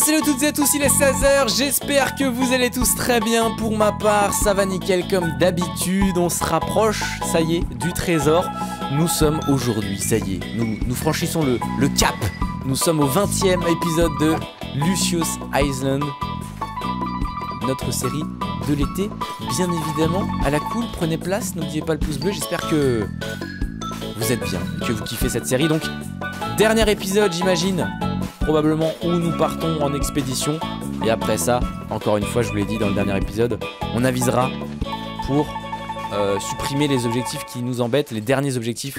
salut à toutes et à tous, il est 16h, j'espère que vous allez tous très bien. Pour ma part, ça va nickel comme d'habitude, on se rapproche, ça y est, du trésor. Nous sommes aujourd'hui, ça y est, nous, franchissons le, le cap. Nous sommes au 20 e épisode de Lucius Island, notre série de l'été. Bien évidemment, à la cool, prenez place, n'oubliez pas le pouce bleu, j'espère que vous êtes bien, que vous kiffez cette série. Donc, dernier épisode, j'imagine probablement où nous partons en expédition. Et après ça, encore une fois, je vous l'ai dit dans le dernier épisode, on avisera pour euh, supprimer les objectifs qui nous embêtent, les derniers objectifs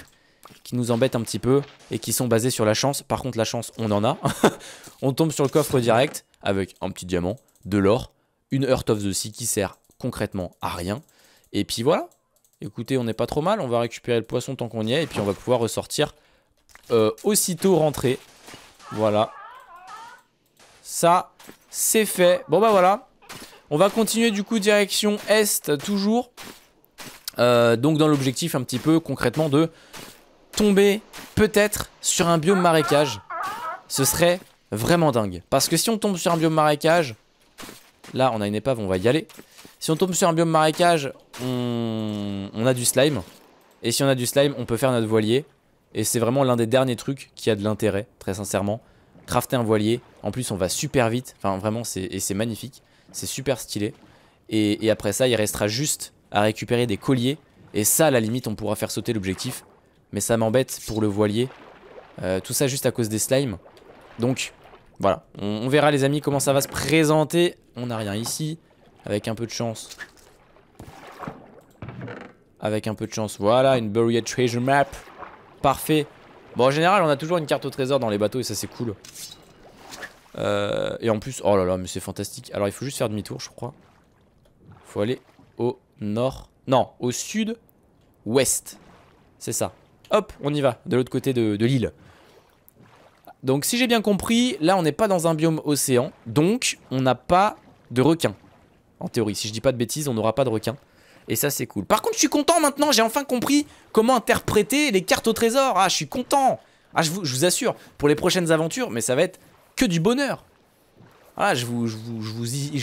qui nous embêtent un petit peu et qui sont basés sur la chance. Par contre, la chance, on en a. on tombe sur le coffre direct avec un petit diamant, de l'or, une Heart of the Sea qui sert concrètement à rien. Et puis voilà. Écoutez, on n'est pas trop mal. On va récupérer le poisson tant qu'on y est. Et puis on va pouvoir ressortir euh, aussitôt rentrer voilà. Ça, c'est fait. Bon, bah voilà. On va continuer du coup direction Est, toujours. Euh, donc dans l'objectif un petit peu concrètement de tomber peut-être sur un biome marécage. Ce serait vraiment dingue. Parce que si on tombe sur un biome marécage, là on a une épave, on va y aller. Si on tombe sur un biome marécage, on a du slime. Et si on a du slime, on peut faire notre voilier. Et c'est vraiment l'un des derniers trucs qui a de l'intérêt, très sincèrement. Crafter un voilier, en plus on va super vite, enfin vraiment et c'est magnifique, c'est super stylé. Et, après ça, il restera juste à récupérer des colliers, et ça à la limite on pourra faire sauter l'objectif. Mais ça m'embête pour le voilier, euh, tout ça juste à cause des slimes. Donc voilà, on, verra les amis comment ça va se présenter. On n'a rien ici, avec un peu de chance. Avec un peu de chance, voilà, une buried treasure map. Parfait. Bon, en général, on a toujours une carte au trésor dans les bateaux et ça, c'est cool. Euh, et en plus, oh là là, mais c'est fantastique. Alors, il faut juste faire demi-tour, je crois. Faut aller au nord. Non, au sud-ouest. C'est ça. Hop, on y va, de l'autre côté de, de l'île. Donc, si j'ai bien compris, là, on n'est pas dans un biome océan. Donc, on n'a pas de requins. En théorie, si je dis pas de bêtises, on n'aura pas de requins. Et ça, c'est cool. Par contre, je suis content maintenant. J'ai enfin compris comment interpréter les cartes au trésor. Ah, je suis content. Ah, je vous, assure, pour les prochaines aventures, mais ça va être que du bonheur. Ah, je vous, je vous, je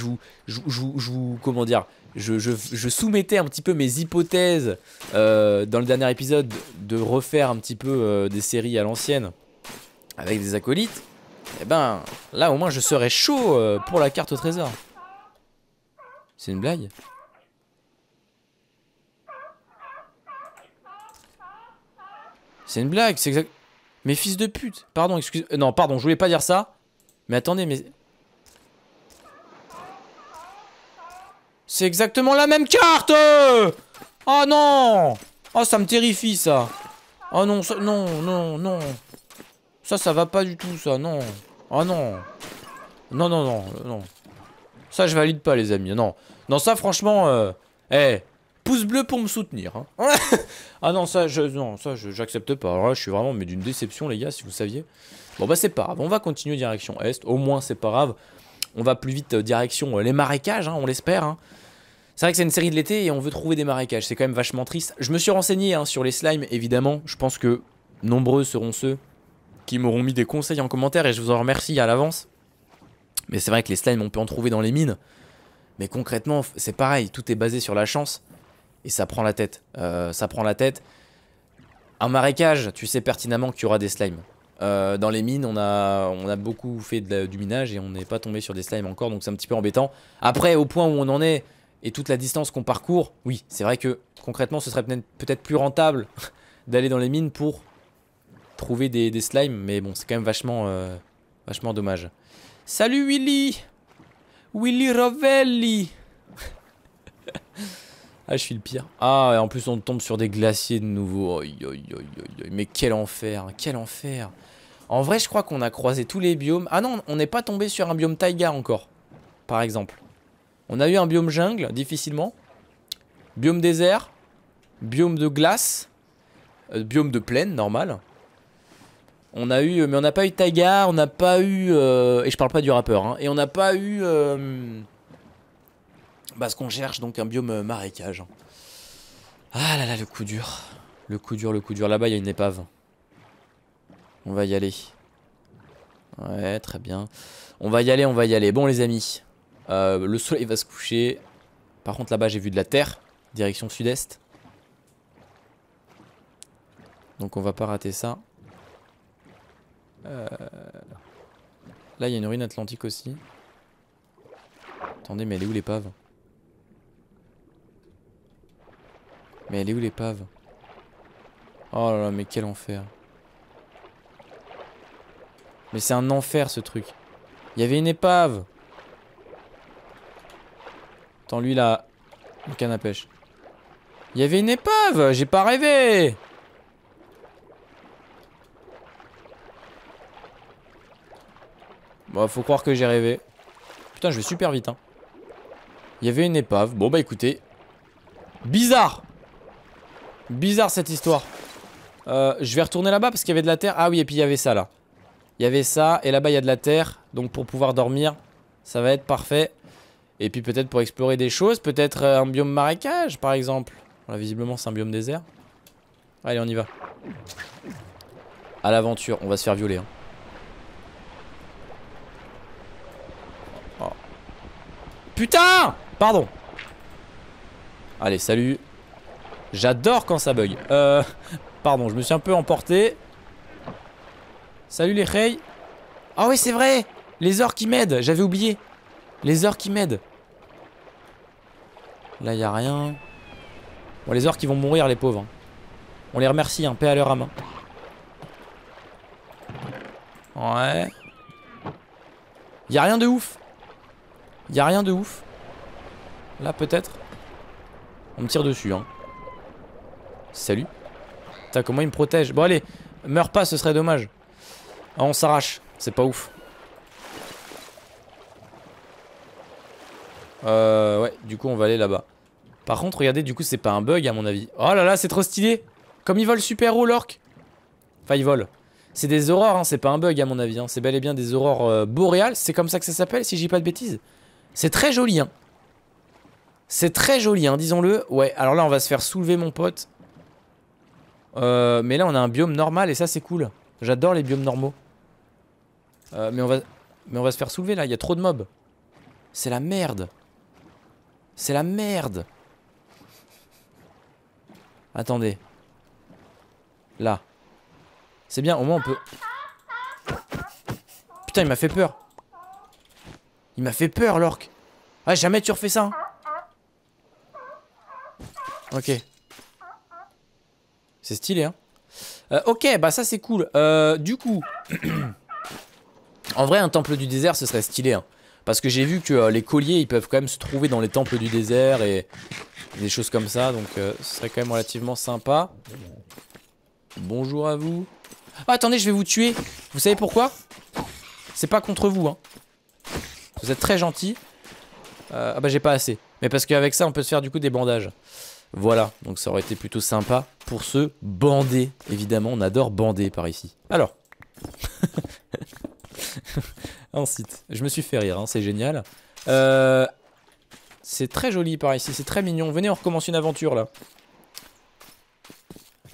vous, je vous, comment dire, je, soumettais un petit peu mes hypothèses euh, dans le dernier épisode de refaire un petit peu euh, des séries à l'ancienne avec des acolytes. Et eh ben, là au moins je serais chaud euh, pour la carte au trésor. C'est une blague C'est une blague, c'est exact. Mais fils de pute, pardon, excuse. Euh, non, pardon, je voulais pas dire ça. Mais attendez, mais. C'est exactement la même carte Oh non Oh, ça me terrifie ça Oh non, ça... non, non, non Ça, ça va pas du tout ça, non Oh non Non, non, non, non Ça, je valide pas, les amis, non Non, ça, franchement, euh, eh, pouce bleu pour me soutenir. Hein. ah non, ça, je, non, ça, j'accepte pas. Alors là, je suis vraiment, mais d'une déception, les gars, si vous saviez. Bon, bah, c'est pas grave. On va continuer direction Est. Au moins, c'est pas grave. On va plus vite euh, direction euh, les marécages, hein, on l'espère. Hein. C'est vrai que c'est une série de l'été et on veut trouver des marécages. C'est quand même vachement triste. Je me suis renseigné sur les slimes, évidemment. Je pense que nombreux seront ceux qui m'auront mis des conseils en commentaire et je vous en remercie à l'avance. Mais c'est vrai que les slimes, on peut en trouver dans les mines. Mais concrètement, c'est pareil, tout est basé sur la chance. Et ça prend la tête. Euh, ça prend la tête. Un marécage, tu sais pertinemment qu'il y aura des slimes. Euh, dans les mines, on a, on a beaucoup fait du minage et on n'est pas tombé sur des slimes encore, donc c'est un petit peu embêtant. Après, au point où on en est et toute la distance qu'on parcourt, oui, c'est vrai que concrètement, ce serait peut-être plus rentable d'aller dans les mines pour trouver des, slimes, mais bon, c'est quand même vachement, euh, vachement dommage. Salut Willy Willy Rovelli ah, je suis le pire. Ah, et en plus, on tombe sur des glaciers de nouveau. Aïe, aïe, aïe, Mais quel enfer, quel enfer. En vrai, je crois qu'on a croisé tous les biomes. Ah non, on n'est pas tombé sur un biome taïga encore, par exemple. On a eu un biome jungle, difficilement. Biome désert. Biome de glace. Euh, biome de plaine, normal. On a eu, euh, mais on n'a pas eu taïga, on n'a pas eu... Euh, et je parle pas du rappeur, hein, Et on n'a pas eu... Parce qu'on cherche donc un biome marécage. Hein. Ah là là, le coup dur. Le coup dur, le coup dur. Là-bas, il y a une épave. On va y aller. Ouais, très bien. On va y aller, on va y aller. Bon, les amis, euh, le soleil va se coucher. Par contre, là-bas, j'ai vu de la terre, direction sud-est. Donc, on va pas rater ça. Euh, là, il y a une ruine atlantique aussi. Attendez, mais elle est où l'épave Mais elle est où l'épave Oh là là, mais quel enfer. Mais c'est un enfer ce truc. Il y avait une épave. Attends, lui là. le canne à pêche. Il y avait une épave J'ai pas rêvé Bon, faut croire que j'ai rêvé. Putain, je vais super vite, hein. Il y avait une épave. Bon, bah écoutez. Bizarre Bizarre cette histoire. Euh, je vais retourner là-bas parce qu'il y avait de la terre. Ah oui, et puis il y avait ça là. Il y avait ça, et là-bas il y a de la terre. Donc pour pouvoir dormir, ça va être parfait. Et puis peut-être pour explorer des choses, peut-être euh, un biome marécage par exemple. Voilà, visiblement c'est un biome désert. Allez, on y va. À l'aventure, on va se faire violer. Hein. Oh. Putain Pardon. Allez, salut. J'adore quand ça bug. Euh, pardon, je me suis un peu emporté. Salut les Rey. Ah oui, c'est vrai Les orques qui m'aident, j'avais oublié. Les orques qui m'aident. Là, il a rien. Bon, les orques qui vont mourir, les pauvres. Hein. On les remercie, hein, paix à leur âme. Hein. Ouais. Il a rien de ouf. Il a rien de ouf. Là, peut-être. On me tire dessus, hein. Salut. T'as comment il me protège Bon, allez, meurs pas, ce serait dommage. Ah, on s'arrache. C'est pas ouf. Euh, ouais, du coup, on va aller là-bas. Par contre, regardez, du coup, c'est pas un bug, à mon avis. Oh là là, c'est trop stylé Comme ils volent super haut, l'orc Enfin, ils volent. C'est des aurores, hein, c'est pas un bug, à mon avis. Hein. C'est bel et bien des aurores euh, boréales. C'est comme ça que ça s'appelle, si j'ai pas de bêtises. C'est très joli, hein. C'est très joli, hein, disons-le. Ouais, alors là, on va se faire soulever, mon pote. Euh, mais là, on a un biome normal et ça, c'est cool. J'adore les biomes normaux. Euh, mais, on va, mais on va se faire soulever là, il y a trop de mobs. C'est la merde. C'est la merde. Attendez. Là. C'est bien, au moins on peut... Putain, il m'a fait peur. Il m'a fait peur, l'orc. Ah, jamais tu refais ça. Hein. Ok. C'est stylé, hein. Euh, ok, bah ça c'est cool. Euh, du coup, en vrai, un temple du désert, ce serait stylé. Hein, parce que j'ai vu que euh, les colliers, ils peuvent quand même se trouver dans les temples du désert et des choses comme ça. Donc, ce serait quand même relativement sympa. Bonjour à vous. Ah, attendez, je vais vous tuer. Vous savez pourquoi C'est pas contre vous. Hein. Vous êtes très gentil. ah bah j'ai pas assez. Mais parce qu'avec ça, on peut se faire du coup des bandages. Voilà, donc ça aurait été plutôt sympa pour se bander. Évidemment, on adore bander par ici. Alors, un site. Je me suis fait rire, hein, c'est génial. Euh, c'est très joli par ici, c'est très mignon. Venez, on recommence une aventure là.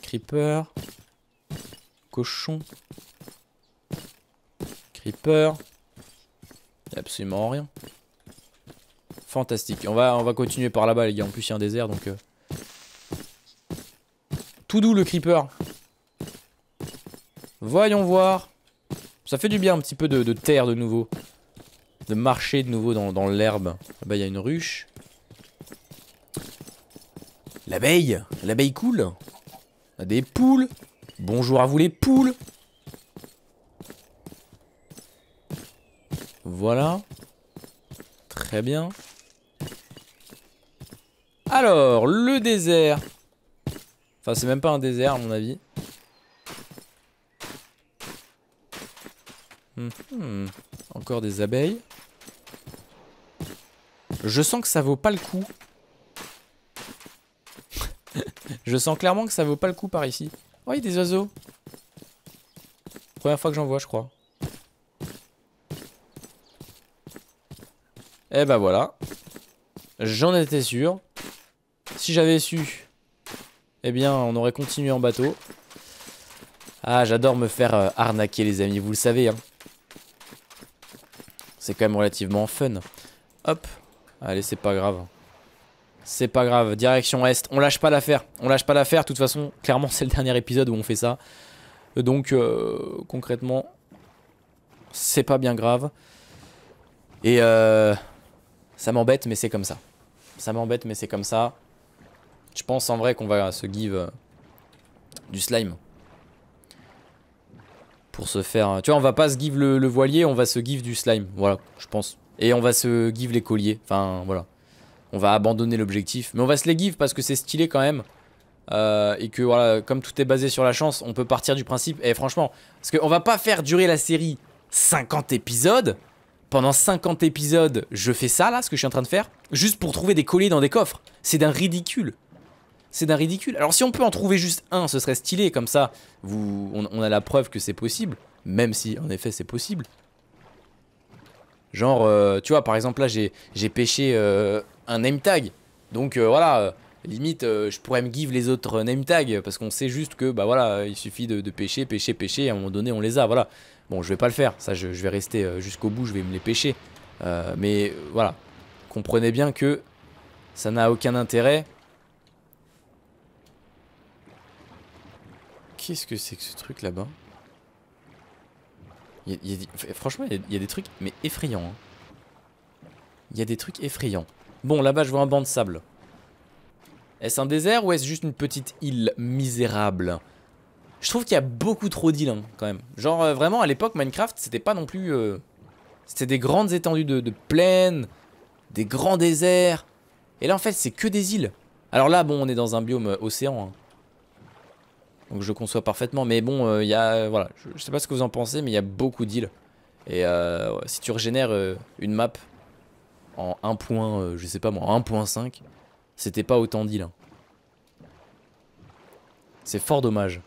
Creeper. Cochon. Creeper. absolument rien. Fantastique. On va, on va continuer par là-bas, les gars. En plus, il y a un désert, donc... Euh, doux le creeper. Voyons voir. Ça fait du bien un petit peu de, terre de nouveau. De marcher de nouveau dans, l'herbe. Là-bas, il y a une ruche. L'abeille L'abeille coule Des poules Bonjour à vous les poules Voilà. Très bien. Alors, le désert. Enfin, c'est même pas un désert, à mon avis. Hmm, hmm. Encore des abeilles. Je sens que ça vaut pas le coup. je sens clairement que ça vaut pas le coup par ici. Oh, il y a des oiseaux. Première fois que j'en vois, je crois. Et eh bah ben voilà. J'en étais sûr. Si j'avais su eh bien, on aurait continué en bateau. Ah, j'adore me faire euh, arnaquer, les amis, vous le savez. Hein. C'est quand même relativement fun. Hop. Allez, c'est pas grave. C'est pas grave. Direction Est. On lâche pas l'affaire. On lâche pas l'affaire. De toute façon, clairement, c'est le dernier épisode où on fait ça. Donc, euh, concrètement, c'est pas bien grave. Et euh, ça m'embête, mais c'est comme ça. Ça m'embête, mais c'est comme ça. Je pense en vrai qu'on va se give euh, du slime. Pour se faire... Euh, tu vois, on va pas se give le, voilier, on va se give du slime. Voilà, je pense. Et on va se give les colliers. Enfin, voilà. On va abandonner l'objectif. Mais on va se les give parce que c'est stylé quand même. Euh, et que voilà, comme tout est basé sur la chance, on peut partir du principe. Et franchement, parce qu'on va pas faire durer la série 50 épisodes. Pendant 50 épisodes, je fais ça là, ce que je suis en train de faire, juste pour trouver des colliers dans des coffres. C'est d'un ridicule c'est d'un ridicule. Alors si on peut en trouver juste un, ce serait stylé, comme ça, vous, on, a la preuve que c'est possible, même si en effet c'est possible. Genre, euh, tu vois, par exemple là, j'ai pêché euh, un name tag. Donc euh, voilà, limite, je pourrais me give les autres name tags, parce qu'on sait juste que, bah voilà, il suffit de, pêcher, pêcher, pêcher, et à un moment donné, on les a, voilà. Bon, je vais pas le faire, ça, je vais rester jusqu'au bout, je vais me les pêcher. mais voilà, comprenez bien que ça n'a aucun intérêt Qu'est-ce que c'est que ce truc là-bas Franchement, il y, a, des trucs mais effrayants. Hein. Il y a des trucs effrayants. Bon, là-bas, je vois un banc de sable. Est-ce un désert ou est-ce juste une petite île misérable Je trouve qu'il y a beaucoup trop d'îles, hein, quand même. Genre, euh, vraiment, à l'époque, Minecraft, c'était pas non plus... Euh, c'était des grandes étendues de, de plaines, des grands déserts. Et là, en fait, c'est que des îles. Alors là, bon, on est dans un biome océan. Hein. Donc je conçois parfaitement. Mais bon, euh, il y a, euh, voilà, je, sais pas ce que vous en pensez, mais il y a beaucoup d'îles. Et euh, si tu régénères une map en 1. Point, je sais pas moi, 1.5, c'était pas autant d'îles. Hein. C'est fort dommage.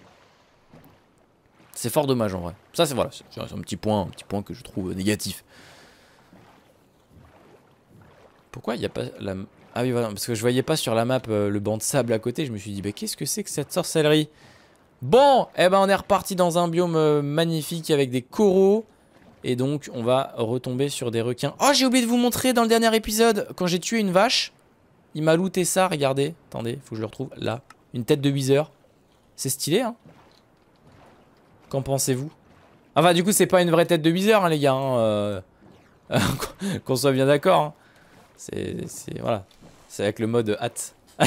C'est fort dommage en vrai. Ça c'est voilà, c'est un petit point, un petit point que je trouve négatif. Pourquoi il n'y a pas la Ah oui voilà, parce que je voyais pas sur la map le banc de sable à côté, je me suis dit bah qu'est-ce que c'est que cette sorcellerie Bon, eh ben on est reparti dans un biome euh, magnifique avec des coraux. Et donc, on va retomber sur des requins. Oh, j'ai oublié de vous montrer dans le dernier épisode, quand j'ai tué une vache, il m'a looté ça, regardez. Attendez, faut que je le retrouve. Là, une tête de Weezer. C'est stylé, hein Qu'en pensez-vous bah du coup, c'est pas une vraie tête de Weezer, hein, les gars. Hein, euh, qu'on soit bien d'accord. Hein. c'est... Voilà. C'est avec le mode hâte.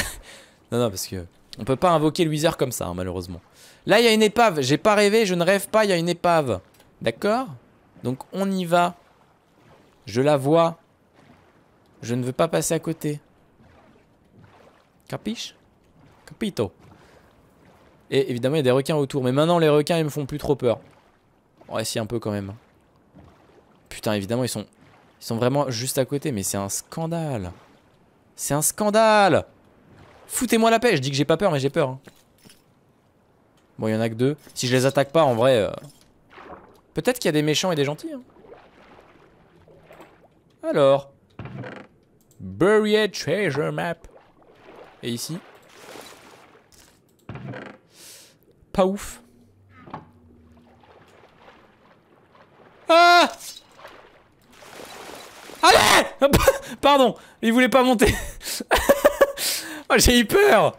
non, non, parce que... On peut pas invoquer le Weezer comme ça, hein, malheureusement. Là, il y a une épave. J'ai pas rêvé, je ne rêve pas, il y a une épave. D'accord Donc, on y va. Je la vois. Je ne veux pas passer à côté. Capiche Capito. Et évidemment, il y a des requins autour. Mais maintenant, les requins, ils me font plus trop peur. Ouais, si, un peu quand même. Putain, évidemment, ils sont... Ils sont vraiment juste à côté. Mais c'est un scandale. C'est un scandale Foutez-moi la paix Je dis que j'ai pas peur, mais j'ai peur. Hein. Bon, il y en a que deux. Si je les attaque pas, en vrai... Euh, peut-être qu'il y a des méchants et des gentils. Hein. Alors. Buried Treasure Map. Et ici Pas ouf. Ah Allez Pardon, il voulait pas monter. oh, j'ai eu peur.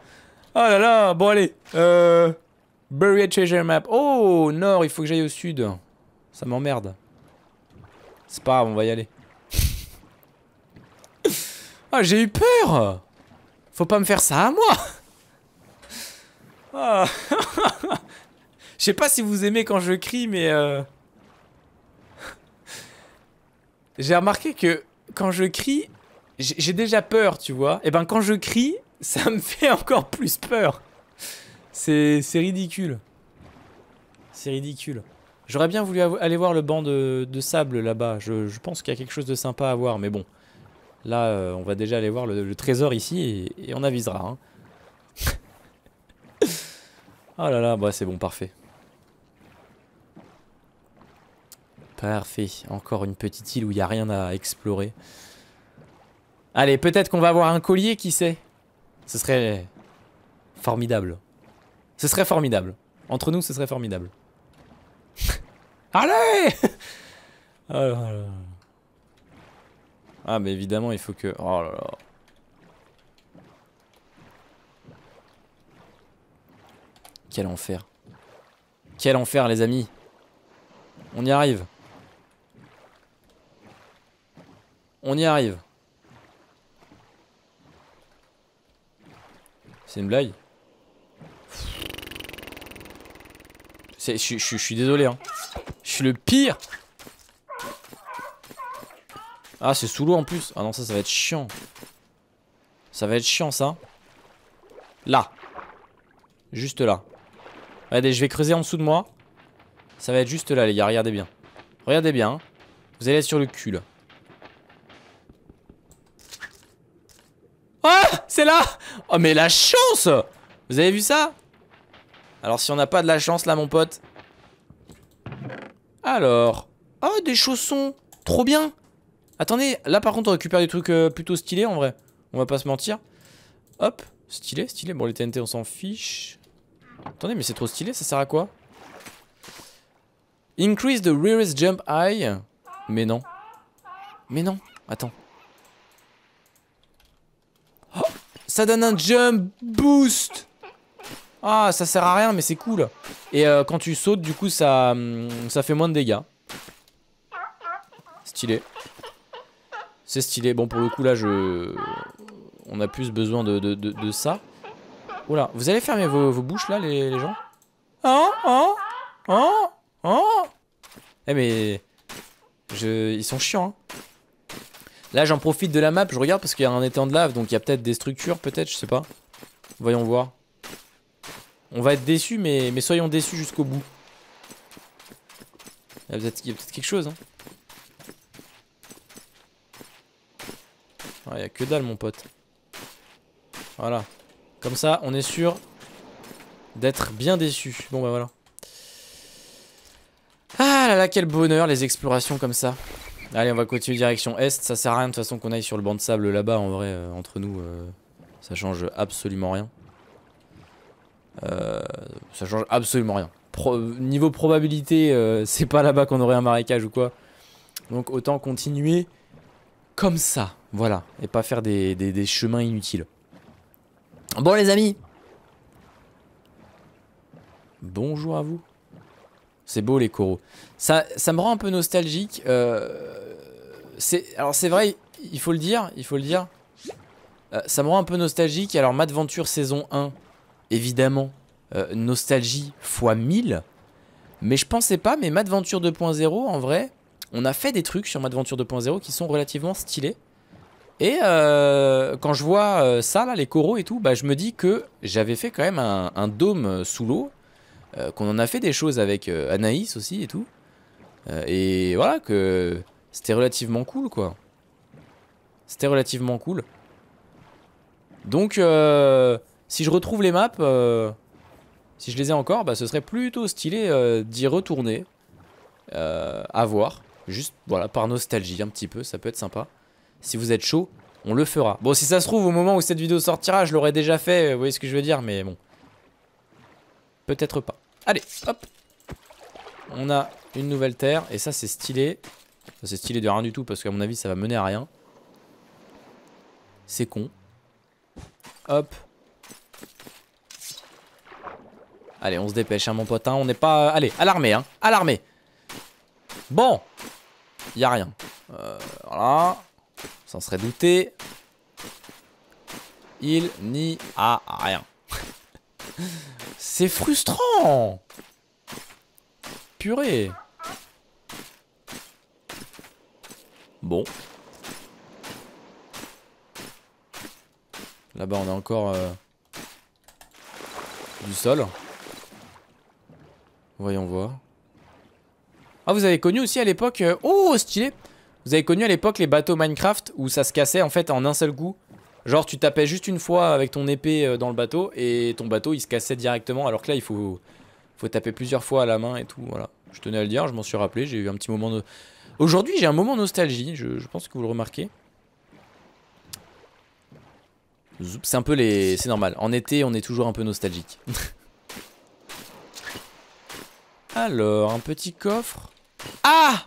Oh là là, bon allez. Euh... Buried treasure map. Oh, nord, il faut que j'aille au sud. Ça m'emmerde. C'est pas grave, on va y aller. ah, j'ai eu peur Faut pas me faire ça à moi ah. Je sais pas si vous aimez quand je crie, mais... Euh, j'ai remarqué que quand je crie, j'ai déjà peur, tu vois. Et eh ben quand je crie, ça me fait encore plus peur. C'est ridicule. C'est ridicule. J'aurais bien voulu aller voir le banc de, sable là-bas. Je, pense qu'il y a quelque chose de sympa à voir, mais bon. Là, euh, on va déjà aller voir le, trésor ici et, on avisera. oh là là, bah, c'est bon, parfait. Parfait. Encore une petite île où il n'y a rien à explorer. Allez, peut-être qu'on va avoir un collier, qui sait Ce serait formidable. Ce serait formidable. Entre nous, ce serait formidable. Allez oh Ah mais évidemment, il faut que... Oh là là. Quel enfer. Quel enfer, les amis. On y arrive. On y arrive. C'est une blague Je suis désolé. Hein. Je suis le pire. Ah, c'est sous l'eau en plus. Ah non, ça, ça va être chiant. Ça va être chiant, ça. Là. Juste là. Regardez, je vais creuser en dessous de moi. Ça va être juste là, les gars. Regardez bien. Regardez bien. Vous allez être sur le cul. Oh C'est là Oh, mais la chance Vous avez vu ça alors si on n'a pas de la chance là mon pote Alors Oh des chaussons Trop bien Attendez là par contre on récupère des trucs euh, plutôt stylés en vrai On va pas se mentir Hop Stylé stylé Bon les TNT on s'en fiche Attendez mais c'est trop stylé ça sert à quoi Increase the rearest jump high Mais non Mais non Attends oh, Ça donne un jump boost ah, ça sert à rien, mais c'est cool. Et euh, quand tu sautes, du coup, ça, ça fait moins de dégâts. Stylé. C'est stylé. Bon, pour le coup, là, je... On a plus besoin de, de, ça. Oula, vous allez fermer vos, bouches, là, les, gens Hein Hein Hein Hein Eh, mais... Je... Ils sont chiants, hein. Là, j'en profite de la map, je regarde parce qu'il y a un étang de lave, donc il y a peut-être des structures, peut-être, je sais pas. Voyons voir. On va être déçus, mais, soyons déçus jusqu'au bout. Ah, il y a peut-être quelque chose. Hein. Ah, il n'y a que dalle, mon pote. Voilà. Comme ça, on est sûr d'être bien déçu. Bon, bah voilà. Ah là là, quel bonheur, les explorations comme ça. Allez, on va continuer direction Est. Ça sert à rien de toute façon qu'on aille sur le banc de sable là-bas. En vrai, euh, entre nous, euh, ça change absolument rien. Euh, ça change absolument rien. niveau probabilité, euh, c'est pas là-bas qu'on aurait un marécage ou quoi. Donc autant continuer comme ça, voilà, et pas faire des, chemins inutiles. Bon les amis Bonjour à vous. C'est beau les coraux. Ça, ça me rend un peu nostalgique. Euh, alors c'est vrai, il faut le dire, il faut le dire. ça me rend un peu nostalgique. Alors Madventure saison 1, évidemment, euh, nostalgie x 1000. Mais je pensais pas, mais Madventure 2.0, en vrai, on a fait des trucs sur Madventure 2.0 qui sont relativement stylés. Et euh, quand je vois euh, ça, là, les coraux et tout, bah, je me dis que j'avais fait quand même un, dôme sous l'eau, qu'on en a fait des choses avec Anaïs aussi et tout. et voilà, que c'était relativement cool, quoi. C'était relativement cool. Donc, si je retrouve les maps, euh, si je les ai encore, bah, ce serait plutôt stylé euh, d'y retourner. Euh, à voir. Juste, voilà, par nostalgie un petit peu, ça peut être sympa. Si vous êtes chaud, on le fera. Bon, si ça se trouve, au moment où cette vidéo sortira, je l'aurais déjà fait, vous voyez ce que je veux dire, mais bon. Peut-être pas. Allez, hop On a une nouvelle terre, et ça c'est stylé. Ça c'est stylé de rien du tout, parce qu'à mon avis, ça va mener à rien. C'est con. Hop Allez, on se dépêche, hein, mon potin. Hein. On n'est pas... Euh, allez, à l'armée, hein. À l'armée. Bon. Y a rien. Euh, voilà. S'en serait douté. Il n'y a rien. C'est frustrant. Purée. Bon. Là-bas, on a encore... Euh, du sol. Voyons voir. Ah, vous avez connu aussi à l'époque... Euh, oh, stylé Vous avez connu à l'époque les bateaux Minecraft où ça se cassait en fait en un seul coup. Genre, tu tapais juste une fois avec ton épée euh, dans le bateau et ton bateau, il se cassait directement. Alors que là, il faut, faut taper plusieurs fois à la main et tout, voilà. Je tenais à le dire, je m'en suis rappelé, j'ai eu un petit moment de... Aujourd'hui, j'ai un moment nostalgie, je, je pense que vous le remarquez. C'est un peu les... C'est normal. En été, on est toujours un peu nostalgique. Alors, un petit coffre. Ah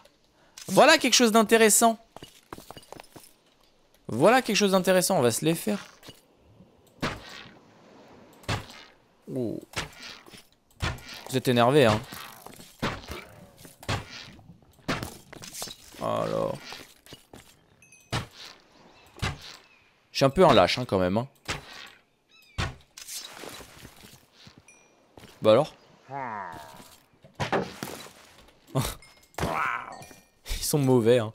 Voilà quelque chose d'intéressant. Voilà quelque chose d'intéressant. On va se les faire. Oh. Vous êtes énervé, hein. Alors... Je suis un peu un lâche hein, quand même. Hein. Bah alors Ils sont mauvais. Hein.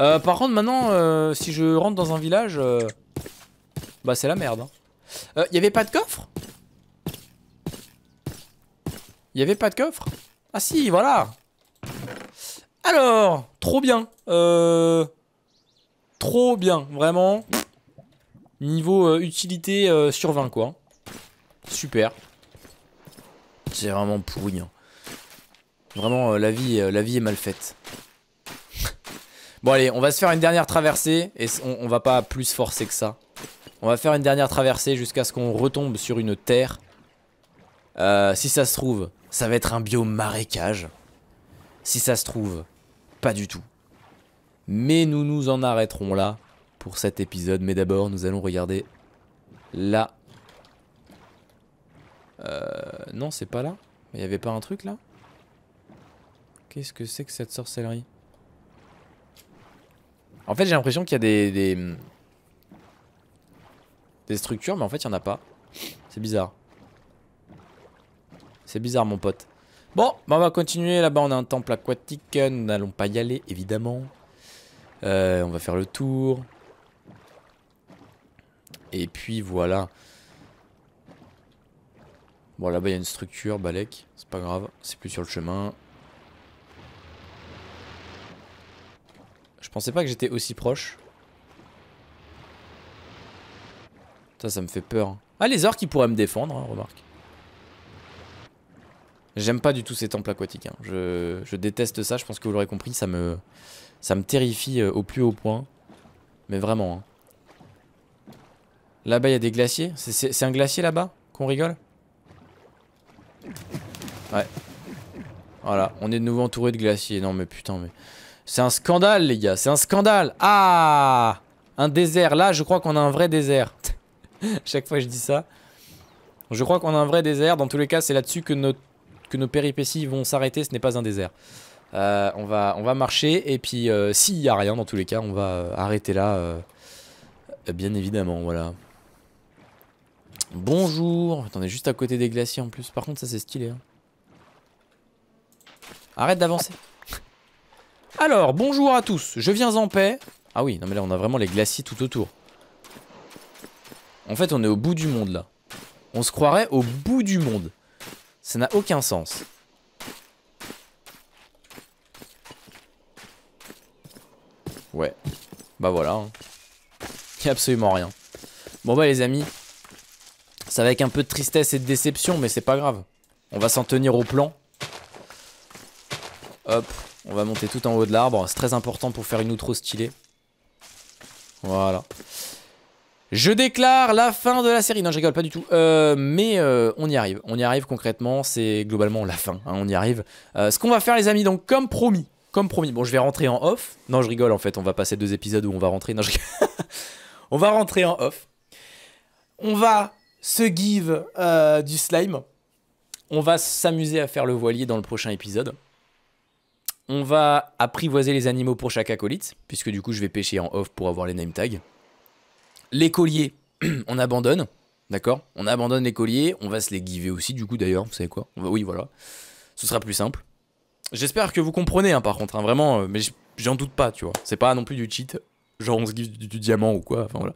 Euh, par contre maintenant, euh, si je rentre dans un village, euh, bah c'est la merde. Il hein. y avait pas de coffre Il y avait pas de coffre Ah si, voilà alors, trop bien. Euh... Trop bien, vraiment. Niveau euh, utilité euh, sur 20 quoi. Super. C'est vraiment pourri. Hein. Vraiment euh, la, vie, la vie est mal faite. bon allez, on va se faire une dernière traversée et on, va pas plus forcer que ça. On va faire une dernière traversée jusqu'à ce qu'on retombe sur une terre. si ça se trouve, ça va être un biome marécage. Si ça se trouve, pas du tout. Mais nous nous en arrêterons là pour cet épisode. Mais d'abord, nous allons regarder là. Euh, non, c'est pas là. Il y avait pas un truc là Qu'est-ce que c'est que cette sorcellerie En fait, j'ai l'impression qu'il y a des, des, structures, mais en fait, il y en a pas. C'est bizarre. C'est bizarre, mon pote. Bon, bah on va continuer. Là-bas, on a un temple aquatique. Nous n'allons pas y aller, évidemment. Euh, on va faire le tour. Et puis voilà. Bon, là-bas, il y a une structure, Balek. C'est pas grave, c'est plus sur le chemin. Je pensais pas que j'étais aussi proche. Ça, ça me fait peur. Hein. Ah, les orques, qui pourraient me défendre, hein, remarque. J'aime pas du tout ces temples aquatiques. Hein. Je, déteste ça, je pense que vous l'aurez compris. Ça me, ça me terrifie euh, au plus haut point. Mais vraiment. Hein. Là-bas, il y a des glaciers. C'est un glacier là-bas qu'on rigole Ouais. Voilà, on est de nouveau entouré de glaciers. Non mais putain, mais... C'est un scandale, les gars, c'est un scandale Ah Un désert, là, je crois qu'on a un vrai désert. Chaque fois, je dis ça. Je crois qu'on a un vrai désert. Dans tous les cas, c'est là-dessus que nos, que nos péripéties vont s'arrêter. Ce n'est pas un désert. Euh, on, va, on va marcher. Et puis, euh, s'il n'y a rien, dans tous les cas, on va euh, arrêter là. bien évidemment, voilà. Bonjour. on est juste à côté des glaciers en plus. Par contre, ça c'est stylé. Hein. Arrête d'avancer. Alors, bonjour à tous. Je viens en paix. Ah oui, non mais là on a vraiment les glaciers tout autour. En fait, on est au bout du monde là. On se croirait au bout du monde. Ça n'a aucun sens. Ouais. Bah voilà. Hein. Y'a a absolument rien. Bon bah les amis, ça va avec un peu de tristesse et de déception, mais c'est pas grave. On va s'en tenir au plan. Hop, on va monter tout en haut de l'arbre. C'est très important pour faire une outro stylée. Voilà. Je déclare la fin de la série. Non, je rigole pas du tout. Euh, mais euh, on y arrive. On y arrive concrètement. C'est globalement la fin. Hein. on y arrive. Euh, ce qu'on va faire, les amis, donc comme promis. Comme promis. Bon, je vais rentrer en off. Non, je rigole en fait. On va passer deux épisodes où on va rentrer. Non, je... on va rentrer en off. On va se give euh, du slime. On va s'amuser à faire le voilier dans le prochain épisode. On va apprivoiser les animaux pour chaque acolyte, puisque du coup je vais pêcher en off pour avoir les name tags. Les colliers, on abandonne, d'accord On abandonne les colliers, on va se les giver aussi du coup d'ailleurs, vous savez quoi Oui voilà, ce sera plus simple. J'espère que vous comprenez hein, par contre, hein, vraiment, euh, mais j'en doute pas, tu vois. C'est pas non plus du cheat, genre on se give du diamant ou quoi, enfin voilà.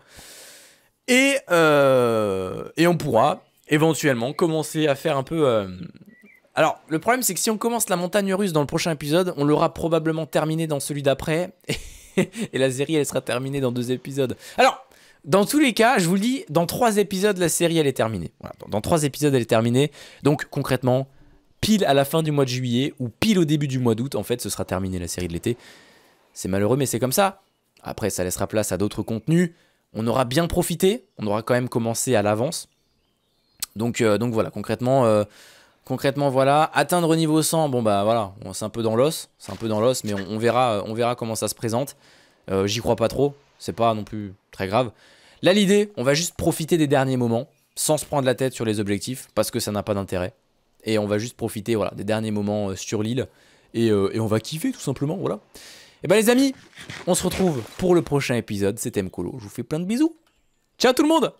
Et, euh, et on pourra éventuellement commencer à faire un peu... Euh, alors, le problème, c'est que si on commence la montagne russe dans le prochain épisode, on l'aura probablement terminée dans celui d'après. et la série, elle sera terminée dans deux épisodes. Alors, dans tous les cas, je vous le dis, dans trois épisodes, la série, elle est terminée. dans, dans trois épisodes, elle est terminée. Donc, concrètement, pile à la fin du mois de juillet ou pile au début du mois d'août, en fait, ce sera terminé la série de l'été. C'est malheureux, mais c'est comme ça. Après, ça laissera place à d'autres contenus on aura bien profité, on aura quand même commencé à l'avance. Donc, euh, donc voilà, concrètement, euh, concrètement voilà, atteindre niveau 100, bon bah voilà, c'est un peu dans l'os, c'est un peu dans l'os, mais on, verra, euh, on verra comment ça se présente. J'y crois pas trop, c'est pas non plus très grave. Là l'idée, on va juste profiter des derniers moments, sans se prendre la tête sur les objectifs, parce que ça n'a pas d'intérêt. Et on va juste profiter voilà, des derniers moments sur l'île, et, et on va kiffer tout simplement, voilà. Et eh ben les amis, on se retrouve pour le prochain épisode. C'était Mkolo. Je vous fais plein de bisous. Ciao tout le monde